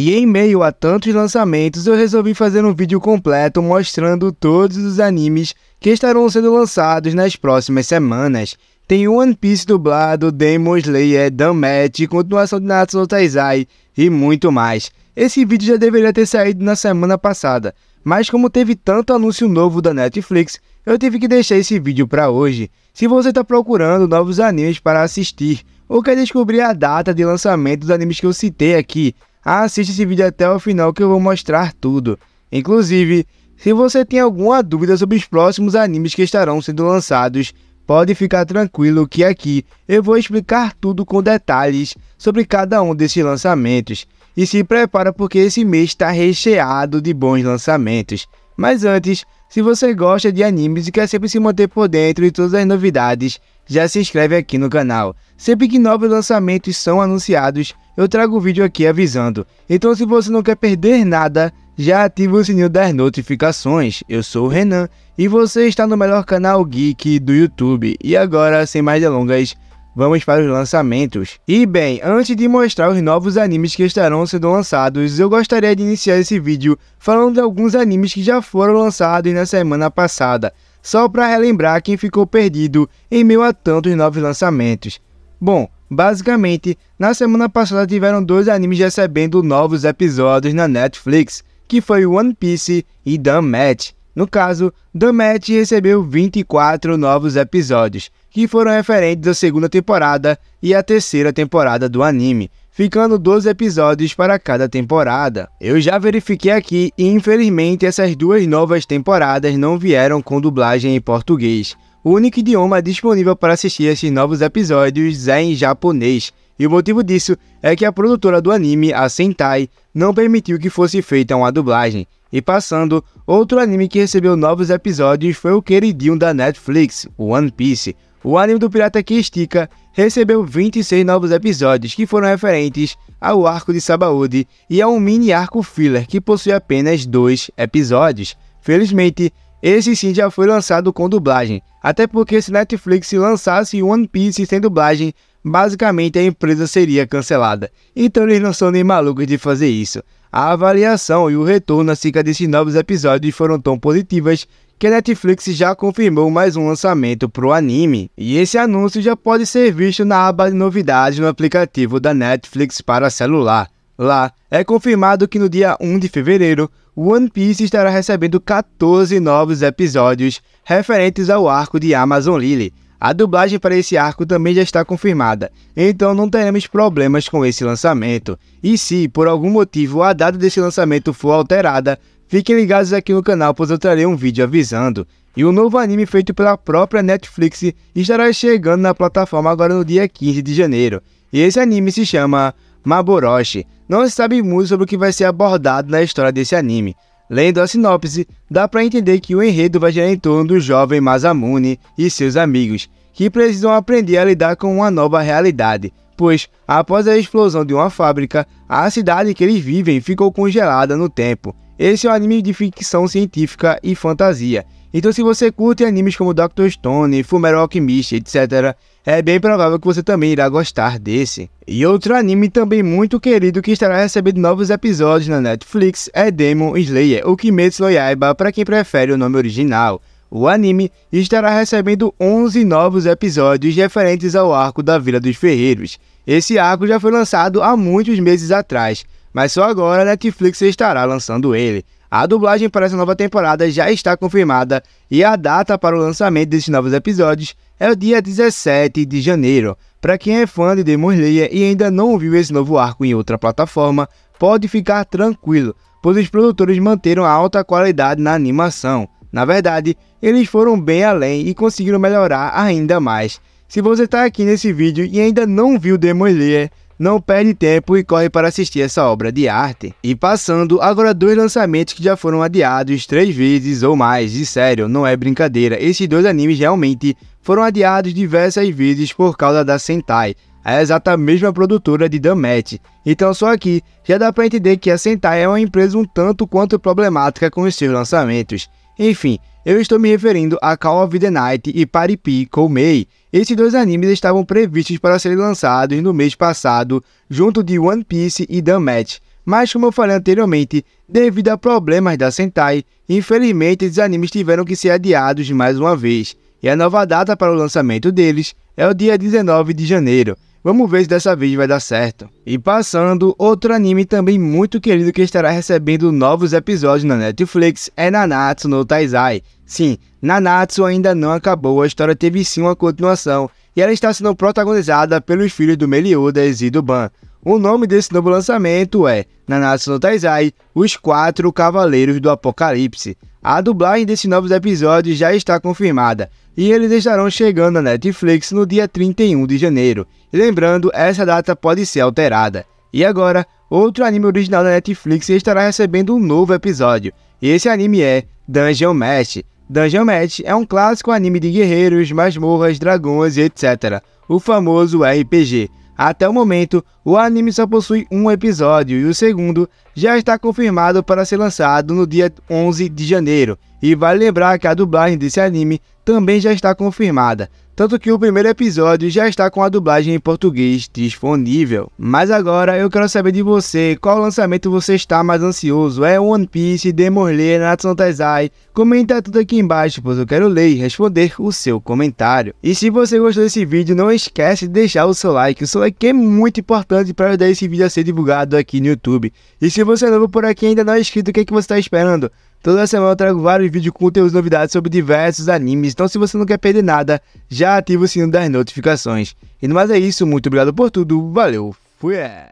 E em meio a tantos lançamentos, eu resolvi fazer um vídeo completo mostrando todos os animes que estarão sendo lançados nas próximas semanas. Tem One Piece dublado, Demon Slayer, Danmatt, continuação de Natsu no Taizai e muito mais. Esse vídeo já deveria ter saído na semana passada, mas como teve tanto anúncio novo da Netflix, eu tive que deixar esse vídeo para hoje. Se você está procurando novos animes para assistir ou quer descobrir a data de lançamento dos animes que eu citei aqui, assiste esse vídeo até o final que eu vou mostrar tudo. Inclusive, se você tem alguma dúvida sobre os próximos animes que estarão sendo lançados, pode ficar tranquilo que aqui eu vou explicar tudo com detalhes sobre cada um desses lançamentos. E se prepara porque esse mês está recheado de bons lançamentos. Mas antes, se você gosta de animes e quer sempre se manter por dentro de todas as novidades, já se inscreve aqui no canal. Sempre que novos lançamentos são anunciados, eu trago o vídeo aqui avisando. Então se você não quer perder nada, já ativa o sininho das notificações. Eu sou o Renan e você está no melhor canal geek do YouTube. E agora, sem mais delongas, vamos para os lançamentos. E bem, antes de mostrar os novos animes que estarão sendo lançados, eu gostaria de iniciar esse vídeo falando de alguns animes que já foram lançados na semana passada, só para relembrar quem ficou perdido em meio a tantos novos lançamentos. Bom, Basicamente, na semana passada tiveram dois animes recebendo novos episódios na Netflix, que foi One Piece e The Match. No caso, The Match recebeu 24 novos episódios, que foram referentes à segunda temporada e à terceira temporada do anime, ficando 12 episódios para cada temporada. Eu já verifiquei aqui e infelizmente essas duas novas temporadas não vieram com dublagem em português. O único idioma disponível para assistir esses novos episódios é em japonês, e o motivo disso é que a produtora do anime, a Sentai, não permitiu que fosse feita uma dublagem. E passando, outro anime que recebeu novos episódios foi o queridinho da Netflix, One Piece. O anime do pirata que estica recebeu 26 novos episódios que foram referentes ao arco de Sabaody e a um mini arco filler que possui apenas dois episódios. Felizmente, esse sim já foi lançado com dublagem, até porque se Netflix lançasse One Piece sem dublagem, basicamente a empresa seria cancelada. Então eles não são nem malucos de fazer isso. A avaliação e o retorno acerca desses novos episódios foram tão positivas que a Netflix já confirmou mais um lançamento para o anime, e esse anúncio já pode ser visto na aba de novidades no aplicativo da Netflix para celular. Lá, é confirmado que no dia 1 de fevereiro, One Piece estará recebendo 14 novos episódios referentes ao arco de Amazon Lily. A dublagem para esse arco também já está confirmada, então não teremos problemas com esse lançamento. E se, por algum motivo, a data desse lançamento for alterada, fiquem ligados aqui no canal pois eu trarei um vídeo avisando. E o um novo anime feito pela própria Netflix estará chegando na plataforma agora no dia 15 de janeiro. E esse anime se chama Maboroshi, não se sabe muito sobre o que vai ser abordado na história desse anime. Lendo a sinopse, dá para entender que o enredo vai girar em torno do jovem Masamune e seus amigos, que precisam aprender a lidar com uma nova realidade, pois, após a explosão de uma fábrica, a cidade que eles vivem ficou congelada no tempo. Esse é um anime de ficção científica e fantasia, então se você curte animes como Doctor Stone, Fumero Alchemist, etc., é bem provável que você também irá gostar desse. E outro anime também muito querido que estará recebendo novos episódios na Netflix é Demon Slayer, o Kimetsu no Yaiba para quem prefere o nome original. O anime estará recebendo 11 novos episódios referentes ao arco da Vila dos Ferreiros. Esse arco já foi lançado há muitos meses atrás, mas só agora a Netflix estará lançando ele. A dublagem para essa nova temporada já está confirmada e a data para o lançamento desses novos episódios é o dia 17 de janeiro. Para quem é fã de Demon Slayer e ainda não viu esse novo arco em outra plataforma, pode ficar tranquilo, pois os produtores manteram a alta qualidade na animação. Na verdade, eles foram bem além e conseguiram melhorar ainda mais. Se você está aqui nesse vídeo e ainda não viu Demon Slayer, não perde tempo e corre para assistir essa obra de arte. E passando agora dois lançamentos que já foram adiados três vezes ou mais, e sério, não é brincadeira, esses dois animes realmente foram adiados diversas vezes por causa da Sentai, a exata mesma produtora de Damet. Então só aqui já dá para entender que a Sentai é uma empresa um tanto quanto problemática com os seus lançamentos. Enfim, eu estou me referindo a Call of the Night e Paripi Koumei. Esses dois animes estavam previstos para serem lançados no mês passado, junto de One Piece e Dan Match. Mas como eu falei anteriormente, devido a problemas da Sentai, infelizmente esses animes tiveram que ser adiados mais uma vez. E a nova data para o lançamento deles é o dia 19 de janeiro. Vamos ver se dessa vez vai dar certo. E passando, outro anime também muito querido que estará recebendo novos episódios na Netflix é Nanatsu no Taizai. Sim, Nanatsu ainda não acabou, a história teve sim uma continuação, e ela está sendo protagonizada pelos filhos do Meliodas e do Ban. O nome desse novo lançamento é Nanatsu no Taizai, Os Quatro Cavaleiros do Apocalipse. A dublagem desses novos episódios já está confirmada, e eles estarão chegando na Netflix no dia 31 de janeiro. lembrando, essa data pode ser alterada. E agora, outro anime original da Netflix estará recebendo um novo episódio. E esse anime é Dungeon Match. Dungeon Match é um clássico anime de guerreiros, masmorras, dragões e etc. O famoso RPG. Até o momento, o anime só possui um episódio e o segundo já está confirmado para ser lançado no dia 11 de janeiro. E vale lembrar que a dublagem desse anime também já está confirmada, tanto que o primeiro episódio já está com a dublagem em português disponível. Mas agora eu quero saber de você, qual lançamento você está mais ansioso? É One Piece, Demon Slayer, Natsu Taizai? Comenta tudo aqui embaixo, pois eu quero ler e responder o seu comentário. E se você gostou desse vídeo, não esquece de deixar o seu like, o seu like é muito importante para ajudar esse vídeo a ser divulgado aqui no YouTube. E se você é novo por aqui e ainda não é inscrito, o que, é que você está esperando? Toda semana eu trago vários vídeos com conteúdos novidades sobre diversos animes, então se você não quer perder nada, já ativa o sino das notificações. E no mais é isso, muito obrigado por tudo, valeu, fui! É.